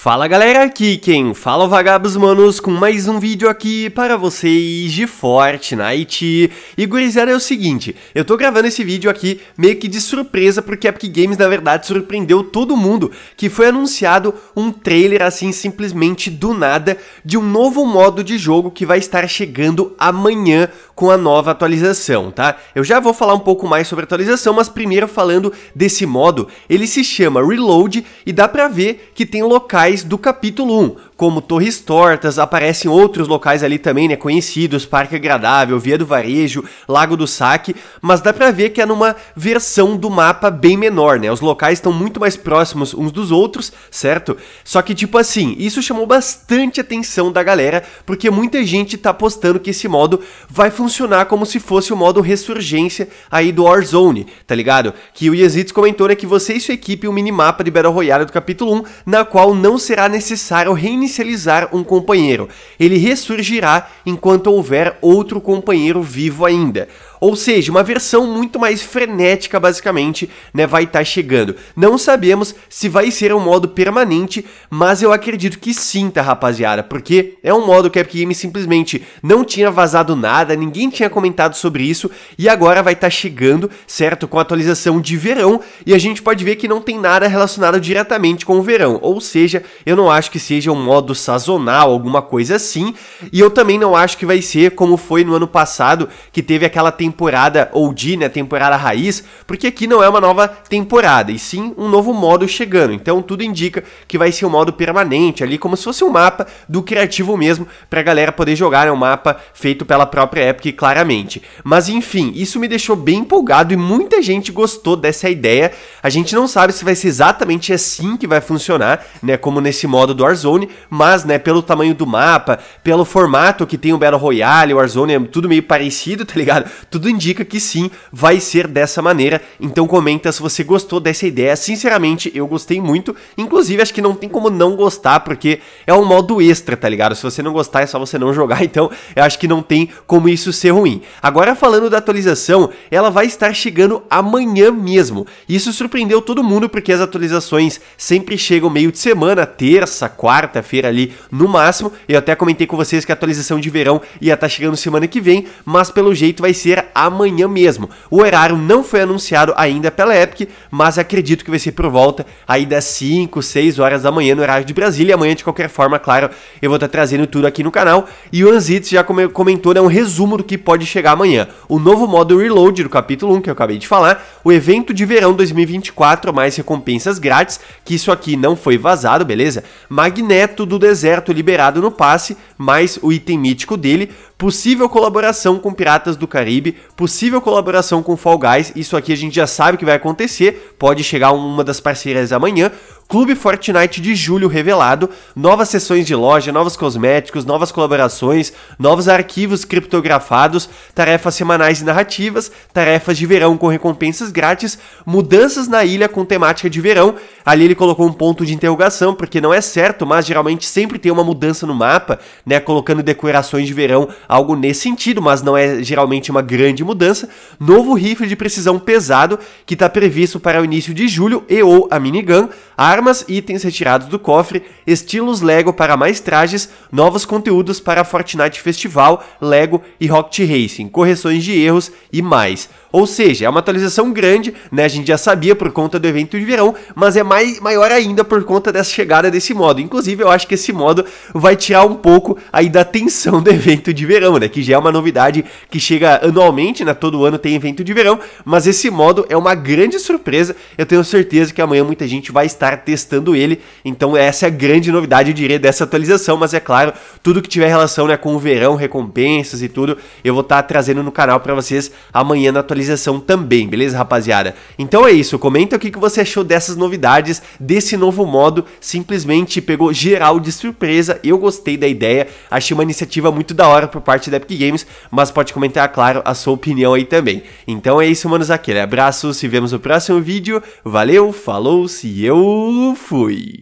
Fala galera, aqui quem fala é Vagabos Manos com mais um vídeo aqui para vocês de Fortnite. E gurizada, é o seguinte, eu tô gravando esse vídeo aqui meio que de surpresa porque a Epic Games na verdade surpreendeu todo mundo que foi anunciado um trailer assim simplesmente do nada de um novo modo de jogo que vai estar chegando amanhã com a nova atualização, tá? Eu já vou falar um pouco mais sobre a atualização, mas primeiro falando desse modo, ele se chama Reload e dá pra ver que tem locais finais do capítulo 1 como Torres Tortas, aparecem outros locais ali também, né, conhecidos, Parque Agradável, Via do Varejo, Lago do Saque, mas dá pra ver que é numa versão do mapa bem menor, né, os locais estão muito mais próximos uns dos outros, certo? Só que, tipo assim, isso chamou bastante atenção da galera, porque muita gente tá postando que esse modo vai funcionar como se fosse o modo Ressurgência aí do Warzone, tá ligado? Que o Yazid comentou, né, que você e sua equipe um minimapa de Battle Royale do capítulo 1, na qual não será necessário reiniciar potencializar um companheiro. Ele ressurgirá enquanto houver outro companheiro vivo ainda. Ou seja, uma versão muito mais frenética, basicamente, né, vai estar tá chegando. Não sabemos se vai ser um modo permanente, mas eu acredito que sim, tá, rapaziada? Porque é um modo que a Epic Games simplesmente não tinha vazado nada, ninguém tinha comentado sobre isso, e agora vai estar tá chegando, certo? Com a atualização de verão, e a gente pode ver que não tem nada relacionado diretamente com o verão. Ou seja, eu não acho que seja um modo sazonal, alguma coisa assim, e eu também não acho que vai ser como foi no ano passado, que teve aquela tendência temporada OG, né, temporada raiz, porque aqui não é uma nova temporada, e sim um novo modo chegando. Então tudo indica que vai ser um modo permanente ali, como se fosse um mapa do criativo mesmo, pra galera poder jogar, né, um mapa feito pela própria Epic, claramente. Mas enfim, isso me deixou bem empolgado e muita gente gostou dessa ideia. A gente não sabe se vai ser exatamente assim que vai funcionar, né, como nesse modo do Warzone, mas, né, pelo tamanho do mapa, pelo formato que tem o Battle Royale, o Warzone é tudo meio parecido, tá ligado? Tu tudo indica que sim, vai ser dessa maneira. Então comenta se você gostou dessa ideia. Sinceramente, eu gostei muito. Inclusive, acho que não tem como não gostar, porque é um modo extra, tá ligado? Se você não gostar, é só você não jogar. Então, eu acho que não tem como isso ser ruim. Agora, falando da atualização, ela vai estar chegando amanhã mesmo. Isso surpreendeu todo mundo, porque as atualizações sempre chegam meio de semana, terça, quarta-feira ali no máximo. Eu até comentei com vocês que a atualização de verão ia estar chegando semana que vem, mas pelo jeito vai ser amanhã mesmo. O horário não foi anunciado ainda pela Epic, mas acredito que vai ser por volta aí das 5, 6 horas da manhã no horário de Brasília. amanhã, de qualquer forma, claro, eu vou estar trazendo tudo aqui no canal. E o Anzitz já comentou, né, um resumo do que pode chegar amanhã. O novo modo Reload do capítulo 1, que eu acabei de falar, o evento de verão 2024, mais recompensas grátis, que isso aqui não foi vazado, beleza? Magneto do deserto liberado no passe, mais o item mítico dele, possível colaboração com Piratas do Caribe, possível colaboração com Fall Guys, isso aqui a gente já sabe que vai acontecer, pode chegar uma das parceiras amanhã, Clube Fortnite de julho revelado, novas sessões de loja, novos cosméticos, novas colaborações, novos arquivos criptografados, tarefas semanais e narrativas, tarefas de verão com recompensas grátis, mudanças na ilha com temática de verão. Ali ele colocou um ponto de interrogação, porque não é certo, mas geralmente sempre tem uma mudança no mapa, né, colocando decorações de verão, algo nesse sentido, mas não é geralmente uma grande mudança. Novo rifle de precisão pesado que está previsto para o início de julho e ou a minigun, a armas e itens retirados do cofre, estilos Lego para mais trajes, novos conteúdos para Fortnite Festival, Lego e Rocket Racing, correções de erros e mais. Ou seja, é uma atualização grande, né? A gente já sabia por conta do evento de verão, mas é mai, maior ainda por conta dessa chegada desse modo. Inclusive, eu acho que esse modo vai tirar um pouco aí da tensão do evento de verão, né? Que já é uma novidade que chega anualmente, né? Todo ano tem evento de verão, mas esse modo é uma grande surpresa. Eu tenho certeza que amanhã muita gente vai estar testando ele. Então, essa é a grande novidade, eu diria, dessa atualização, mas é claro, tudo que tiver relação né, com o verão, recompensas e tudo, eu vou estar trazendo no canal para vocês amanhã na atualização atualização também, beleza, rapaziada? Então é isso, comenta o que você achou dessas novidades, desse novo modo, simplesmente pegou geral de surpresa, eu gostei da ideia, achei uma iniciativa muito da hora por parte da Epic Games, mas pode comentar, claro, a sua opinião aí também. Então é isso, manos, aquele abraço, se vemos no próximo vídeo, valeu, falou, se eu fui!